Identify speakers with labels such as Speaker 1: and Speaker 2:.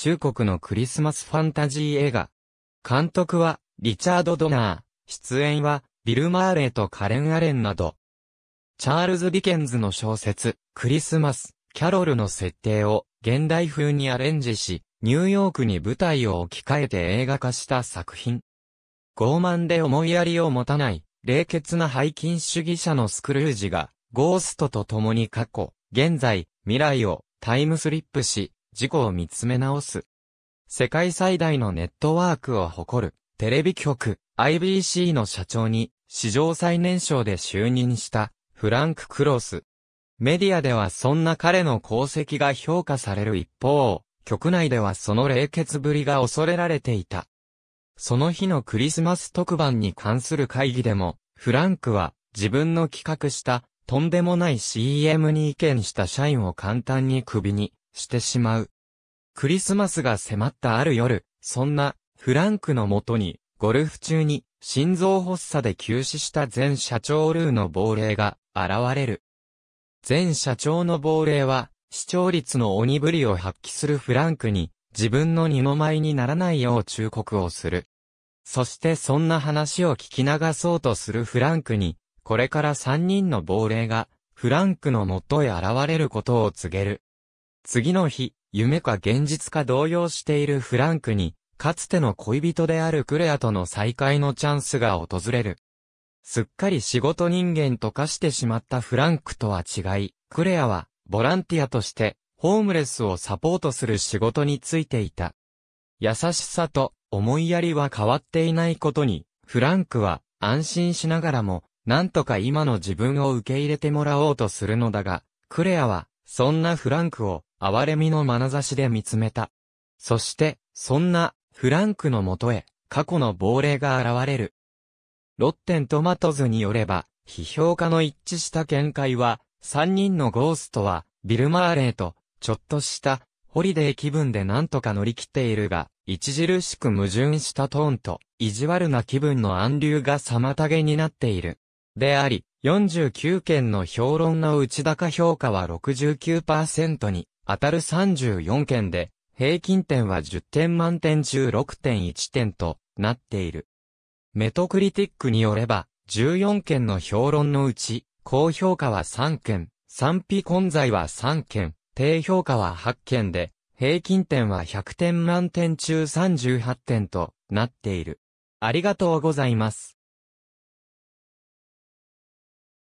Speaker 1: 中国のクリスマスファンタジー映画。監督は、リチャード・ドナー。出演は、ビル・マーレーとカレン・アレンなど。チャールズ・ディケンズの小説、クリスマス、キャロルの設定を、現代風にアレンジし、ニューヨークに舞台を置き換えて映画化した作品。傲慢で思いやりを持たない、冷血な背筋主義者のスクルージが、ゴーストと共に過去、現在、未来をタイムスリップし、事故を見つめ直す。世界最大のネットワークを誇る、テレビ局、IBC の社長に、史上最年少で就任した、フランク・クロス。メディアではそんな彼の功績が評価される一方、局内ではその冷血ぶりが恐れられていた。その日のクリスマス特番に関する会議でも、フランクは自分の企画したとんでもない CM に意見した社員を簡単に首にしてしまう。クリスマスが迫ったある夜、そんな、フランクのもとに、ゴルフ中に、心臓発作で急死した前社長ルーの亡霊が、現れる。前社長の亡霊は、視聴率の鬼ぶりを発揮するフランクに、自分の二の舞にならないよう忠告をする。そしてそんな話を聞き流そうとするフランクに、これから三人の亡霊が、フランクのもとへ現れることを告げる。次の日、夢か現実か動揺しているフランクに、かつての恋人であるクレアとの再会のチャンスが訪れる。すっかり仕事人間と化してしまったフランクとは違い、クレアは、ボランティアとして、ホームレスをサポートする仕事についていた。優しさと思いやりは変わっていないことに、フランクは安心しながらも、なんとか今の自分を受け入れてもらおうとするのだが、クレアは、そんなフランクを憐れみの眼差しで見つめた。そして、そんな、フランクのもとへ、過去の亡霊が現れる。ロッテントマトズによれば、批評家の一致した見解は、三人のゴーストは、ビル・マーレイと、ちょっとした、ホリデー気分でなんとか乗り切っているが、著しく矛盾したトーンと、意地悪な気分の暗流が妨げになっている。であり、49件の評論の内高評価は69%に当たる34件で、平均点は10点満点中6.1点となっている。メトクリティックによれば、14件の評論のうち、高評価は3件、賛否混在は3件、低評価は8件で、平均点は100点満点中38点となっている。ありがとうございます。